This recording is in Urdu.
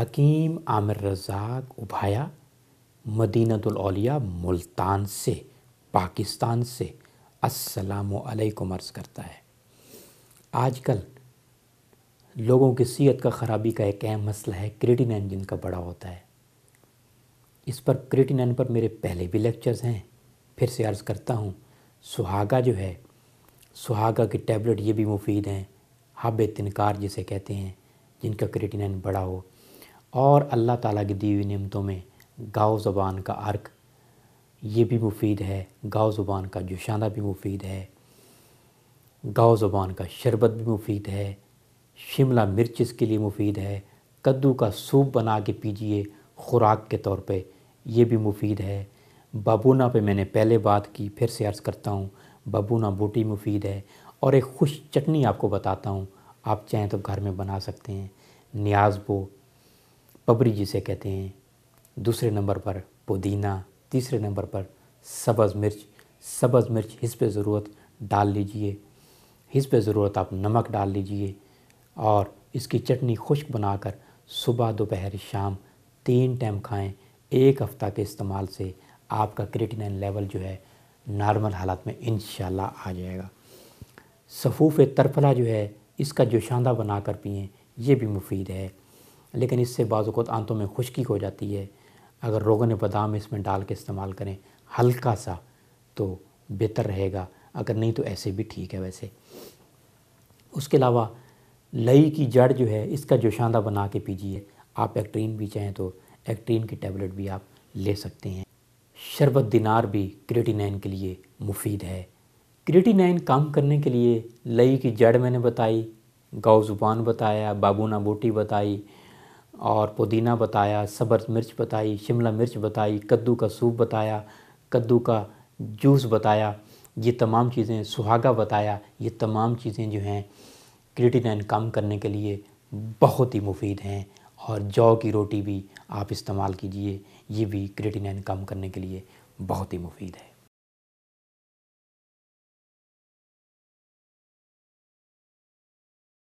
حکیم عامر رزاق ابھایا مدینہ الاولیاء ملتان سے پاکستان سے السلام علیکم عرض کرتا ہے آج کل لوگوں کی صحت کا خرابی کا ایک اہم مسئلہ ہے کریٹین جن کا بڑا ہوتا ہے اس پر کریٹینین پر میرے پہلے بھی لیکچرز ہیں پھر سے عرض کرتا ہوں سہاگا جو ہے سہاگا کی ٹیبلٹ یہ بھی مفید ہیں حب تنکار جسے کہتے ہیں جن کا کریٹینین بڑا ہو اور اللہ تعالیٰ کی دیوی نعمتوں میں گاؤ زبان کا عرق یہ بھی مفید ہے گاؤ زبان کا جوشانہ بھی مفید ہے گاؤ زبان کا شربت بھی مفید ہے شملہ مرچ اس کے لیے مفید ہے کدو کا سوپ بنا کے پیجیے خوراک کے طور پہ یہ بھی مفید ہے بابونا پہ میں نے پہلے بات کی پھر سے عرض کرتا ہوں بابونا بوٹی مفید ہے اور ایک خوش چٹنی آپ کو بتاتا ہوں آپ چاہیں تو گھر میں بنا سکتے ہیں نیاز بو پبری جسے کہتے ہیں دوسرے نمبر پر پودینہ تیسرے نمبر پر سبز مرچ سبز مرچ ہس پہ ضرورت ڈال لیجئے ہس پہ ضرورت آپ نمک ڈال لیجئے اور اس کی چٹنی خشک بنا کر صبح دوپہر شام تین ٹائم کھائیں ایک ہفتہ کے استعمال سے آپ کا کریٹینین لیول جو ہے نارمل حالات میں انشاءاللہ آ جائے گا صفوف ترفلہ جو ہے اس کا جو شاندہ بنا کر پئیں یہ بھی مفید ہے لیکن اس سے بعض اوقات آنتوں میں خشکی ہو جاتی ہے اگر روغن بادام اس میں ڈال کے استعمال کریں ہلکا سا تو بہتر رہے گا اگر نہیں تو ایسے بھی ٹھیک ہے ویسے اس کے علاوہ لئی کی جڑ جو ہے اس کا جوشاندہ بنا کے پیجیے آپ ایکٹرین بھی چاہیں تو ایکٹرین کی ٹیبلٹ بھی آپ لے سکتے ہیں شربت دینار بھی کریٹی کے لیے مفید ہے کریٹی نائن کام کرنے کے لیے لئی کی جڑ میں نے بتائی گاؤ زبان بتایا بابونا بوٹی بتائی اور پودینہ بتایا صبر مرچ بتائی شملہ مرچ بتائی کدو کا سوپ بتایا کدو کا جوس بتایا یہ تمام چیزیں سہاگا بتایا یہ تمام چیزیں جو ہیں کریٹینین کام کرنے کے لیے بہت ہی مفید ہیں اور جو کی روٹی بھی آپ استعمال کیجئے یہ بھی کریٹینین کام کرنے کے لیے بہت ہی مفید ہے